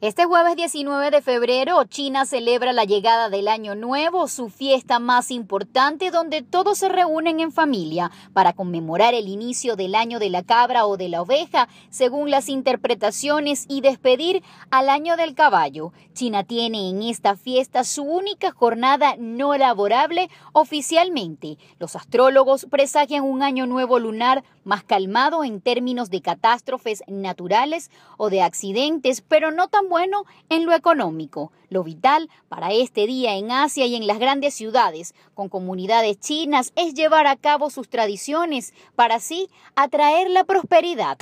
Este jueves 19 de febrero, China celebra la llegada del Año Nuevo, su fiesta más importante donde todos se reúnen en familia para conmemorar el inicio del año de la cabra o de la oveja, según las interpretaciones, y despedir al año del caballo. China tiene en esta fiesta su única jornada no laborable oficialmente. Los astrólogos presagian un año nuevo lunar más calmado en términos de catástrofes naturales o de accidentes, pero no tan bueno en lo económico, lo vital para este día en Asia y en las grandes ciudades, con comunidades chinas, es llevar a cabo sus tradiciones para así atraer la prosperidad.